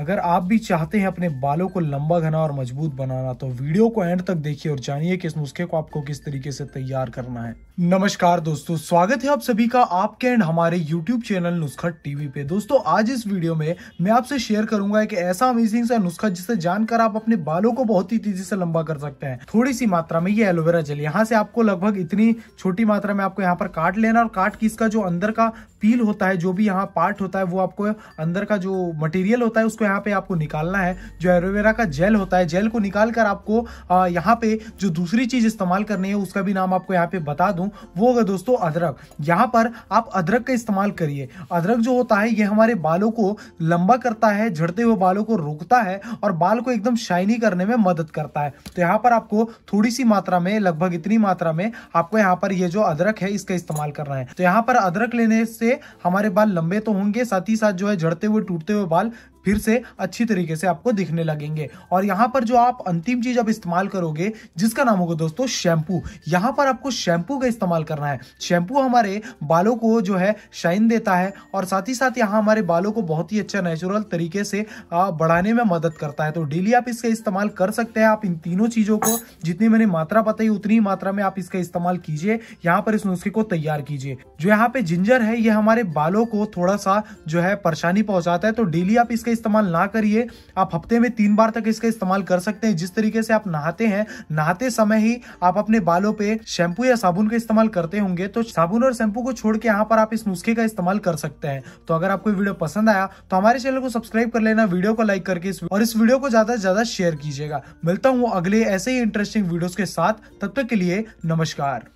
अगर आप भी चाहते हैं अपने बालों को लंबा घना और मजबूत बनाना तो वीडियो को एंड तक देखिए और जानिए कि इस नुस्खे को आपको किस तरीके से तैयार करना है नमस्कार दोस्तों स्वागत है आप सभी का आपके एंड हमारे YouTube चैनल नुस्खा टीवी पे दोस्तों आज इस वीडियो में मैं आपसे शेयर करूंगा एक ऐसा अमेजिंग सा नुस्खा जिसे जानकर आप अपने बालों को बहुत ही तेजी से लंबा कर सकते हैं थोड़ी सी मात्रा में ये एलोवेरा जेल यहाँ से आपको लगभग इतनी छोटी मात्रा में आपको यहाँ पर काट लेना और काट की इसका जो अंदर का पील होता है जो भी यहाँ पार्ट होता है वो आपको अंदर का जो मटेरियल होता है उसको यहाँ पे आपको निकालना है जो एलोवेरा का जेल होता है जेल को निकाल कर आपको यहाँ पे जो दूसरी चीज इस्तेमाल करनी है उसका भी नाम आपको यहाँ पे बता दूं वो होगा दोस्तों अदरक यहाँ पर आप अदरक का इस्तेमाल करिए अदरक जो होता है ये हमारे बालों को लंबा करता है झड़ते हुए बालों को रोकता है और बाल को एकदम शाइनी करने में मदद करता है तो यहाँ पर आपको थोड़ी सी मात्रा में लगभग इतनी मात्रा में आपको यहाँ पर ये जो अदरक है इसका इस्तेमाल करना है तो यहाँ पर अदरक लेने से हमारे बाल लंबे तो होंगे साथ ही साथ जो है झड़ते हुए टूटते हुए बाल फिर से अच्छी तरीके से आपको दिखने लगेंगे और यहाँ पर जो आप अंतिम चीज अब इस्तेमाल करोगे जिसका नाम होगा दोस्तों शैम्पू यहाँ पर आपको शैम्पू का इस्तेमाल करना है शैम्पू हमारे बालों को जो है शाइन देता है और साथ ही साथ यहाँ हमारे बालों को बहुत ही अच्छा नेचुरल तरीके से बढ़ाने में मदद करता है तो डेली आप इसका इस्तेमाल कर सकते हैं आप इन तीनों चीजों को जितनी मैंने मात्रा बताई उतनी मात्रा में आप इसका इस्तेमाल कीजिए यहाँ पर इस नुस्खे को तैयार कीजिए जो यहाँ पे जिंजर है ये हमारे बालों को थोड़ा सा जो है परेशानी पहुंचाता है तो डेली आप इसका इसका इस्तेमाल ना करिए आप हफ्ते में तीन बार तक इसका इस्तेमाल कर सकते हैं जिस तरीके से आप नहाते हैं नहाते समय ही आप अपने बालों पे शैम्पू या साबुन का इस्तेमाल करते होंगे तो साबुन और शैम्पू को छोड़ के यहाँ पर आप इस नुस्खे का इस्तेमाल कर सकते हैं तो अगर आपको वीडियो पसंद आया तो हमारे चैनल को सब्सक्राइब कर लेना वीडियो को लाइक करके और इस वीडियो को ज्यादा से ज्यादा शेयर कीजिएगा मिलता हूँ अगले ऐसे ही इंटरेस्टिंग वीडियो के साथ तब तक के लिए नमस्कार